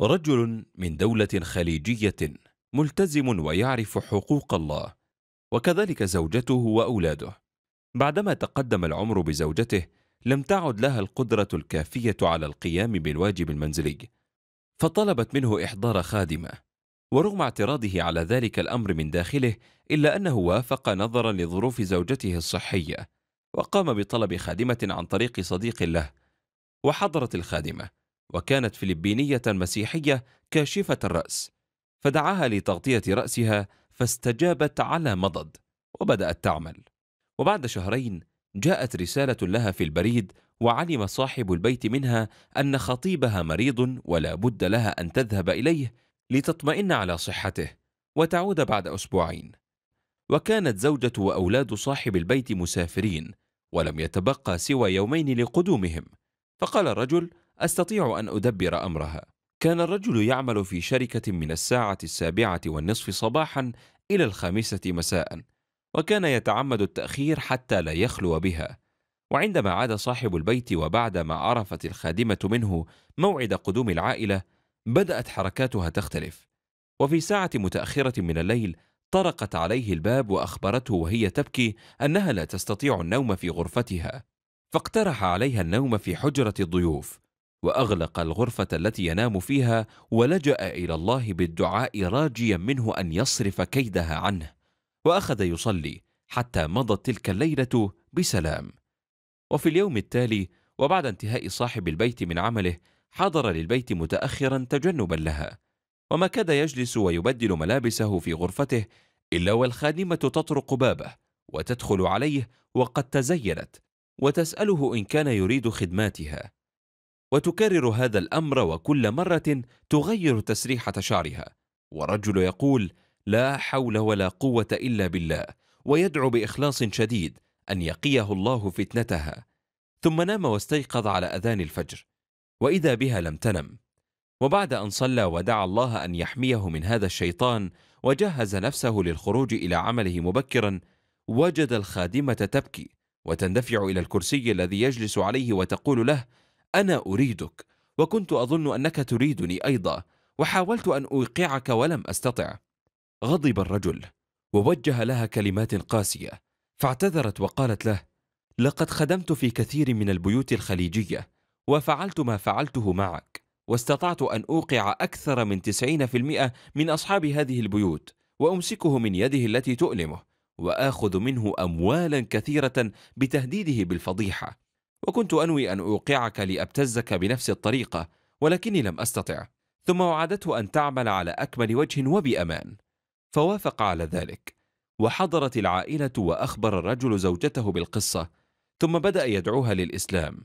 رجل من دولة خليجية ملتزم ويعرف حقوق الله وكذلك زوجته وأولاده بعدما تقدم العمر بزوجته لم تعد لها القدرة الكافية على القيام بالواجب المنزلي فطلبت منه إحضار خادمة ورغم اعتراضه على ذلك الأمر من داخله إلا أنه وافق نظرا لظروف زوجته الصحية وقام بطلب خادمة عن طريق صديق له وحضرت الخادمة وكانت فلبينية مسيحية كاشفة الرأس فدعاها لتغطية رأسها فاستجابت على مضض وبدأت تعمل وبعد شهرين جاءت رسالة لها في البريد وعلم صاحب البيت منها أن خطيبها مريض ولا بد لها أن تذهب إليه لتطمئن على صحته وتعود بعد أسبوعين وكانت زوجة وأولاد صاحب البيت مسافرين ولم يتبقى سوى يومين لقدومهم فقال الرجل أستطيع أن أدبر أمرها. كان الرجل يعمل في شركة من الساعة السابعة والنصف صباحا إلى الخامسة مساء، وكان يتعمد التأخير حتى لا يخلو بها. وعندما عاد صاحب البيت وبعدما عرفت الخادمة منه موعد قدوم العائلة، بدأت حركاتها تختلف. وفي ساعة متأخرة من الليل طرقت عليه الباب وأخبرته وهي تبكي أنها لا تستطيع النوم في غرفتها، فاقترح عليها النوم في حجرة الضيوف، واغلق الغرفه التي ينام فيها ولجا الى الله بالدعاء راجيا منه ان يصرف كيدها عنه واخذ يصلي حتى مضت تلك الليله بسلام وفي اليوم التالي وبعد انتهاء صاحب البيت من عمله حضر للبيت متاخرا تجنبا لها وما كاد يجلس ويبدل ملابسه في غرفته الا والخادمه تطرق بابه وتدخل عليه وقد تزينت وتساله ان كان يريد خدماتها وتكرر هذا الأمر وكل مرة تغير تسريحة شعرها والرجل يقول لا حول ولا قوة إلا بالله ويدعو بإخلاص شديد أن يقيه الله فتنتها ثم نام واستيقظ على أذان الفجر وإذا بها لم تنم وبعد أن صلى ودعا الله أن يحميه من هذا الشيطان وجهز نفسه للخروج إلى عمله مبكرا وجد الخادمة تبكي وتندفع إلى الكرسي الذي يجلس عليه وتقول له أنا أريدك وكنت أظن أنك تريدني أيضا وحاولت أن أوقعك ولم أستطع غضب الرجل ووجه لها كلمات قاسية فاعتذرت وقالت له لقد خدمت في كثير من البيوت الخليجية وفعلت ما فعلته معك واستطعت أن أوقع أكثر من 90% من أصحاب هذه البيوت وأمسكه من يده التي تؤلمه وآخذ منه أموالا كثيرة بتهديده بالفضيحة وكنت أنوي أن أوقعك لأبتزك بنفس الطريقة ولكني لم أستطع ثم وعدته أن تعمل على أكمل وجه وبأمان فوافق على ذلك وحضرت العائلة وأخبر الرجل زوجته بالقصة ثم بدأ يدعوها للإسلام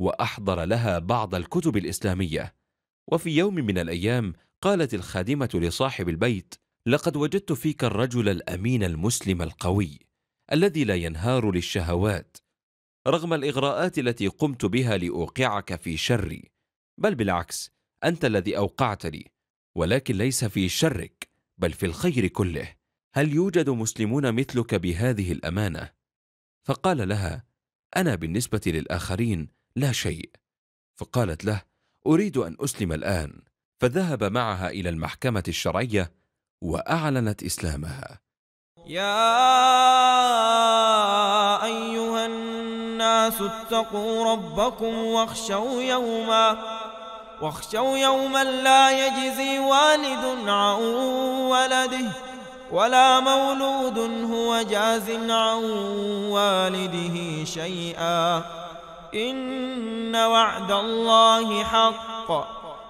وأحضر لها بعض الكتب الإسلامية وفي يوم من الأيام قالت الخادمة لصاحب البيت لقد وجدت فيك الرجل الأمين المسلم القوي الذي لا ينهار للشهوات رغم الإغراءات التي قمت بها لأوقعك في شري بل بالعكس أنت الذي اوقعتني ولكن ليس في شرك بل في الخير كله هل يوجد مسلمون مثلك بهذه الأمانة؟ فقال لها أنا بالنسبة للآخرين لا شيء فقالت له أريد أن أسلم الآن فذهب معها إلى المحكمة الشرعية وأعلنت إسلامها يا أيها الناس اتقوا ربكم واخشوا يوما واخشوا يوما لا يجزي والد عن ولده ولا مولود هو جاز عن والده شيئا إن وعد الله حق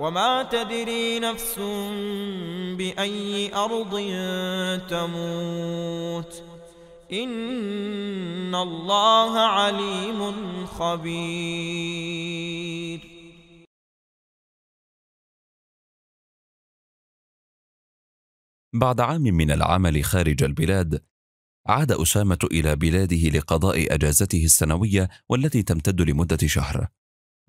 وما تدري نفس بأي أرض تموت إن الله عليم خبير بعد عام من العمل خارج البلاد عاد أسامة إلى بلاده لقضاء أجازته السنوية والتي تمتد لمدة شهر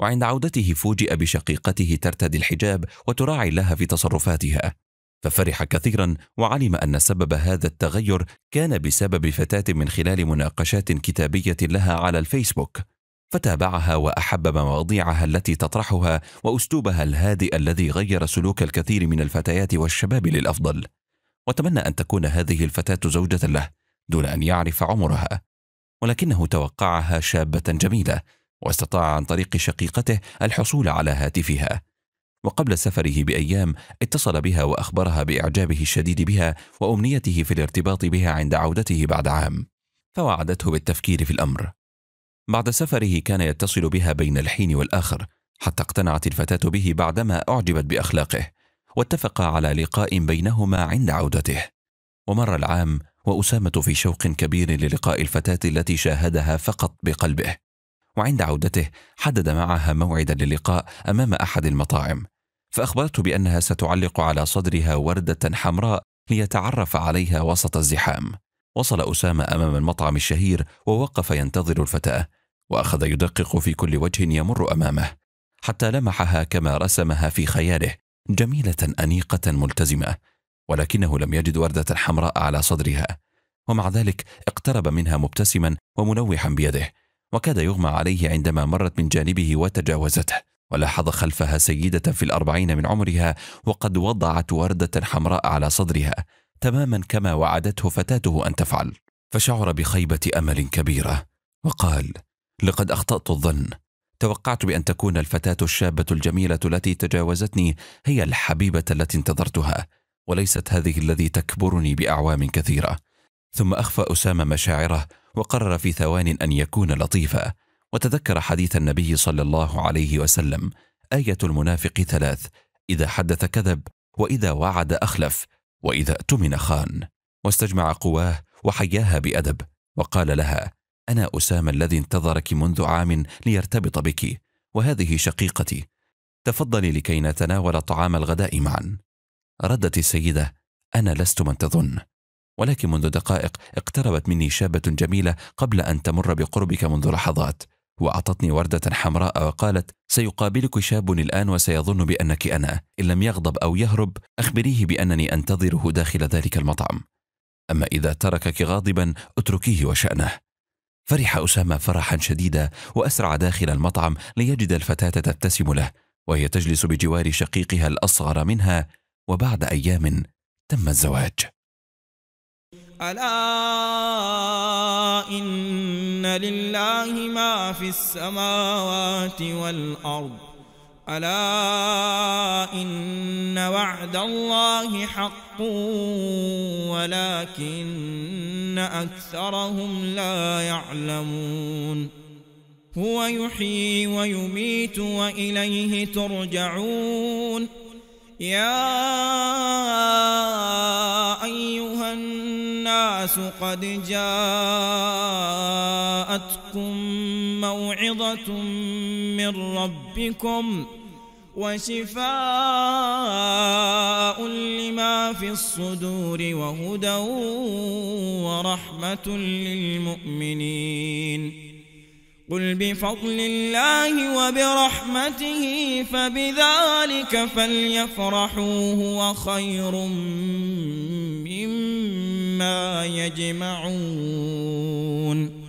وعند عودته فوجئ بشقيقته ترتدي الحجاب وتراعي لها في تصرفاتها ففرح كثيرا وعلم ان سبب هذا التغير كان بسبب فتاه من خلال مناقشات كتابيه لها على الفيسبوك فتابعها واحب مواضيعها التي تطرحها واسلوبها الهادئ الذي غير سلوك الكثير من الفتيات والشباب للافضل وتمنى ان تكون هذه الفتاه زوجه له دون ان يعرف عمرها ولكنه توقعها شابه جميله واستطاع عن طريق شقيقته الحصول على هاتفها وقبل سفره بايام اتصل بها واخبرها باعجابه الشديد بها وامنيته في الارتباط بها عند عودته بعد عام فوعدته بالتفكير في الامر بعد سفره كان يتصل بها بين الحين والاخر حتى اقتنعت الفتاه به بعدما اعجبت باخلاقه واتفقا على لقاء بينهما عند عودته ومر العام واسامه في شوق كبير للقاء الفتاه التي شاهدها فقط بقلبه وعند عودته حدد معها موعدا للقاء امام احد المطاعم فاخبرته بانها ستعلق على صدرها ورده حمراء ليتعرف عليها وسط الزحام وصل اسامه امام المطعم الشهير ووقف ينتظر الفتاه واخذ يدقق في كل وجه يمر امامه حتى لمحها كما رسمها في خياله جميله انيقه ملتزمه ولكنه لم يجد ورده حمراء على صدرها ومع ذلك اقترب منها مبتسما ومنوحا بيده وكاد يغمى عليه عندما مرت من جانبه وتجاوزته ولاحظ خلفها سيدة في الأربعين من عمرها وقد وضعت وردة حمراء على صدرها تماما كما وعدته فتاته أن تفعل فشعر بخيبة أمل كبيرة وقال لقد أخطأت الظن توقعت بأن تكون الفتاة الشابة الجميلة التي تجاوزتني هي الحبيبة التي انتظرتها وليست هذه الذي تكبرني بأعوام كثيرة ثم أخفى أسامة مشاعره وقرر في ثوان أن يكون لطيفا وتذكر حديث النبي صلى الله عليه وسلم آية المنافق ثلاث إذا حدث كذب وإذا وعد أخلف وإذا أؤتمن خان واستجمع قواه وحياها بأدب وقال لها أنا أسامة الذي انتظرك منذ عام ليرتبط بك وهذه شقيقتي تفضلي لكي نتناول طعام الغداء معا ردت السيدة أنا لست من تظن ولكن منذ دقائق اقتربت مني شابة جميلة قبل أن تمر بقربك منذ لحظات وأعطتني وردة حمراء وقالت سيقابلك شاب الآن وسيظن بأنك أنا إن لم يغضب أو يهرب أخبريه بأنني أنتظره داخل ذلك المطعم أما إذا تركك غاضبا اتركيه وشأنه فرح أسامة فرحا شديدا وأسرع داخل المطعم ليجد الفتاة تبتسم له وهي تجلس بجوار شقيقها الأصغر منها وبعد أيام تم الزواج ألا إن لله ما في السماوات والأرض ألا إن وعد الله حق ولكن أكثرهم لا يعلمون هو يحيي ويميت وإليه ترجعون يا أيها الناس قد جاءتكم موعظة من ربكم وشفاء لما في الصدور وهدى ورحمة للمؤمنين قل بفضل الله وبرحمته فبذلك فليفرحوا هو خير مما يجمعون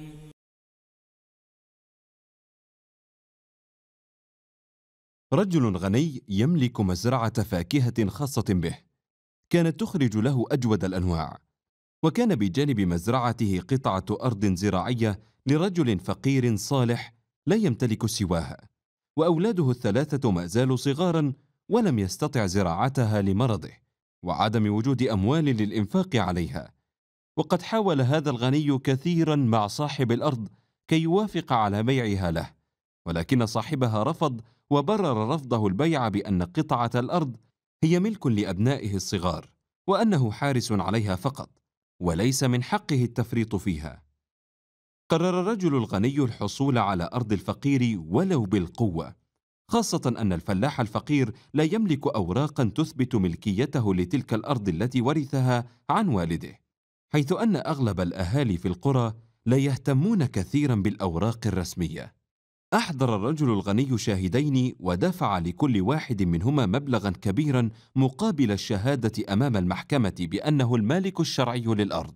رجل غني يملك مزرعة فاكهة خاصة به كانت تخرج له أجود الأنواع وكان بجانب مزرعته قطعة أرض زراعية لرجل فقير صالح لا يمتلك سواها واولاده الثلاثه ما زالوا صغارا ولم يستطع زراعتها لمرضه وعدم وجود اموال للانفاق عليها وقد حاول هذا الغني كثيرا مع صاحب الارض كي يوافق على بيعها له ولكن صاحبها رفض وبرر رفضه البيع بان قطعه الارض هي ملك لابنائه الصغار وانه حارس عليها فقط وليس من حقه التفريط فيها قرر الرجل الغني الحصول على أرض الفقير ولو بالقوة خاصة أن الفلاح الفقير لا يملك أوراقا تثبت ملكيته لتلك الأرض التي ورثها عن والده حيث أن أغلب الأهالي في القرى لا يهتمون كثيرا بالأوراق الرسمية أحضر الرجل الغني شاهدين ودفع لكل واحد منهما مبلغا كبيرا مقابل الشهادة أمام المحكمة بأنه المالك الشرعي للأرض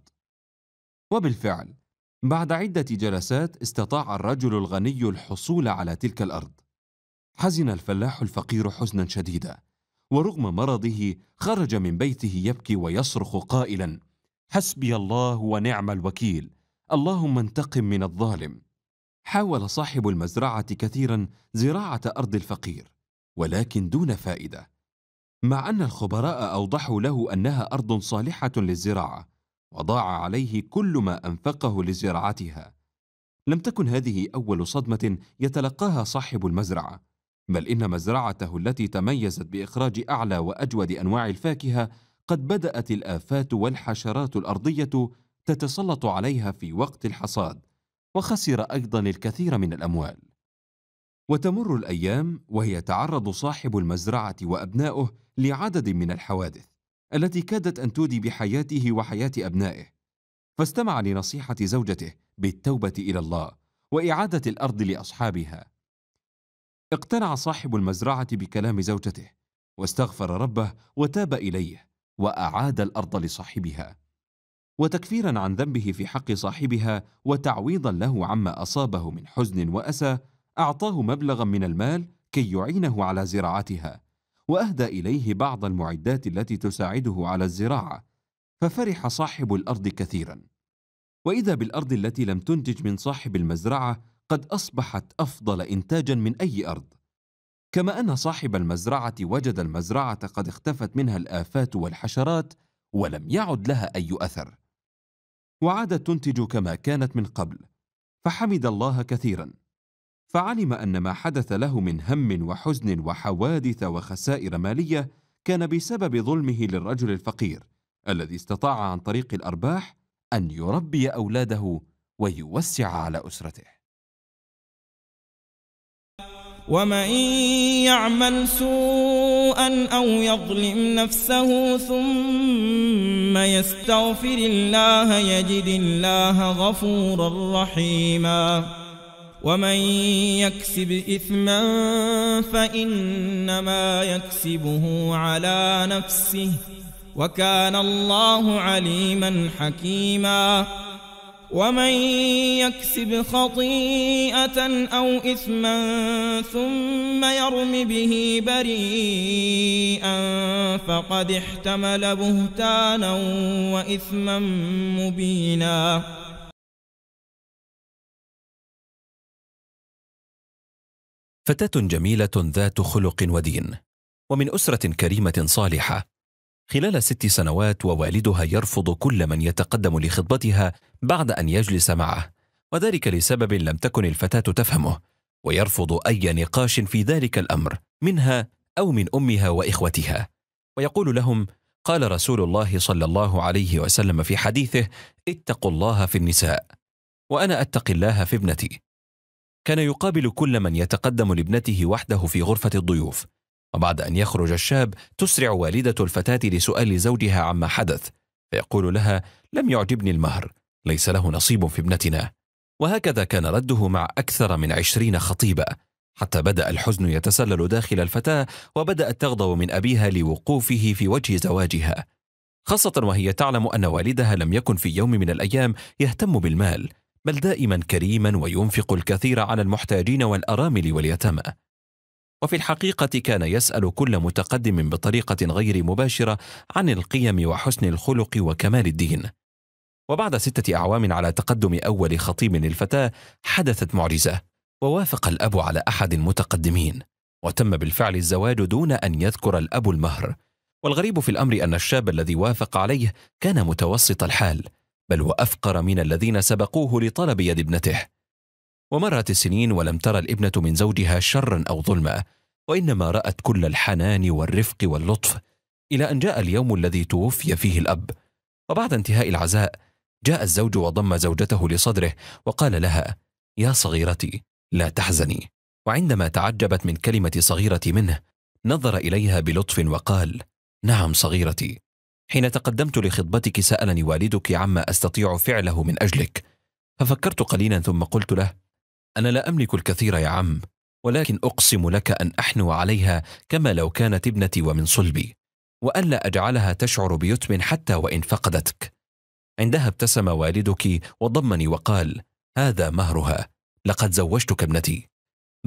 وبالفعل بعد عدة جلسات استطاع الرجل الغني الحصول على تلك الأرض. حزن الفلاح الفقير حزنا شديدا، ورغم مرضه خرج من بيته يبكي ويصرخ قائلا: حسبي الله ونعم الوكيل، اللهم انتقم من الظالم. حاول صاحب المزرعة كثيرا زراعة أرض الفقير، ولكن دون فائدة. مع أن الخبراء أوضحوا له أنها أرض صالحة للزراعة، وضاع عليه كل ما أنفقه لزراعتها لم تكن هذه أول صدمة يتلقاها صاحب المزرعة بل إن مزرعته التي تميزت بإخراج أعلى وأجود أنواع الفاكهة قد بدأت الآفات والحشرات الأرضية تتسلط عليها في وقت الحصاد وخسر أيضا الكثير من الأموال وتمر الأيام وهي تعرض صاحب المزرعة وأبناؤه لعدد من الحوادث التي كادت أن تودي بحياته وحياة أبنائه فاستمع لنصيحة زوجته بالتوبة إلى الله وإعادة الأرض لأصحابها اقتنع صاحب المزرعة بكلام زوجته واستغفر ربه وتاب إليه وأعاد الأرض لصاحبها وتكفيرا عن ذنبه في حق صاحبها وتعويضا له عما أصابه من حزن وأسى أعطاه مبلغا من المال كي يعينه على زراعتها واهدى اليه بعض المعدات التي تساعده على الزراعه ففرح صاحب الارض كثيرا واذا بالارض التي لم تنتج من صاحب المزرعه قد اصبحت افضل انتاجا من اي ارض كما ان صاحب المزرعه وجد المزرعه قد اختفت منها الافات والحشرات ولم يعد لها اي اثر وعادت تنتج كما كانت من قبل فحمد الله كثيرا فعلم ان ما حدث له من هم وحزن وحوادث وخسائر ماليه كان بسبب ظلمه للرجل الفقير الذي استطاع عن طريق الارباح ان يربي اولاده ويوسع على اسرته ومن يعمل سوءا او يظلم نفسه ثم يستغفر الله يجد الله غفورا رحيما ومن يكسب إثما فإنما يكسبه على نفسه وكان الله عليما حكيما ومن يكسب خطيئة أو إثما ثم يرم به بريئا فقد احتمل بهتانا وإثما مبيناً فتاة جميلة ذات خلق ودين ومن أسرة كريمة صالحة خلال ست سنوات ووالدها يرفض كل من يتقدم لخطبتها بعد أن يجلس معه وذلك لسبب لم تكن الفتاة تفهمه ويرفض أي نقاش في ذلك الأمر منها أو من أمها وإخوتها ويقول لهم قال رسول الله صلى الله عليه وسلم في حديثه اتقوا الله في النساء وأنا أتقي الله في ابنتي كان يقابل كل من يتقدم لابنته وحده في غرفة الضيوف وبعد أن يخرج الشاب تسرع والدة الفتاة لسؤال زوجها عما حدث فيقول لها لم يعجبني المهر ليس له نصيب في ابنتنا وهكذا كان رده مع أكثر من عشرين خطيبة حتى بدأ الحزن يتسلل داخل الفتاة وبدأت تغضب من أبيها لوقوفه في وجه زواجها خاصة وهي تعلم أن والدها لم يكن في يوم من الأيام يهتم بالمال بل دائما كريما وينفق الكثير على المحتاجين والارامل واليتامى وفي الحقيقه كان يسال كل متقدم بطريقه غير مباشره عن القيم وحسن الخلق وكمال الدين وبعد سته اعوام على تقدم اول خطيب للفتاه حدثت معجزه ووافق الاب على احد المتقدمين وتم بالفعل الزواج دون ان يذكر الاب المهر والغريب في الامر ان الشاب الذي وافق عليه كان متوسط الحال بل وافقر من الذين سبقوه لطلب يد ابنته ومرت السنين ولم ترى الابنه من زوجها شرا او ظلما وانما رات كل الحنان والرفق واللطف الى ان جاء اليوم الذي توفي فيه الاب وبعد انتهاء العزاء جاء الزوج وضم زوجته لصدره وقال لها يا صغيرتي لا تحزني وعندما تعجبت من كلمه صغيرتي منه نظر اليها بلطف وقال نعم صغيرتي حين تقدمت لخطبتك سألني والدك عما أستطيع فعله من أجلك ففكرت قليلا ثم قلت له أنا لا أملك الكثير يا عم ولكن أقسم لك أن أحنو عليها كما لو كانت ابنتي ومن صلبي وألا أجعلها تشعر بيتم حتى وإن فقدتك عندها ابتسم والدك وضمني وقال هذا مهرها لقد زوجتك ابنتي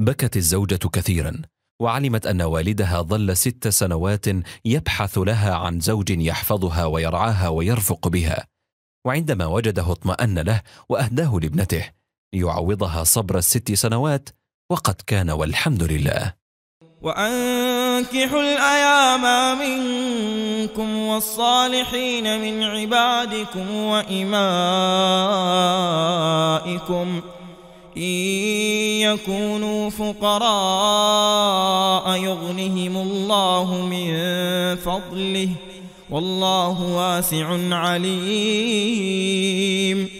بكت الزوجة كثيرا وعلمت ان والدها ظل ست سنوات يبحث لها عن زوج يحفظها ويرعاها ويرفق بها وعندما وجده اطمان له واهداه لابنته ليعوضها صبر الست سنوات وقد كان والحمد لله وأنكحوا الأيام منكم والصالحين من عبادكم وإمائكم إن يكونوا فقراء يغنهم الله من فضله والله واسع عليم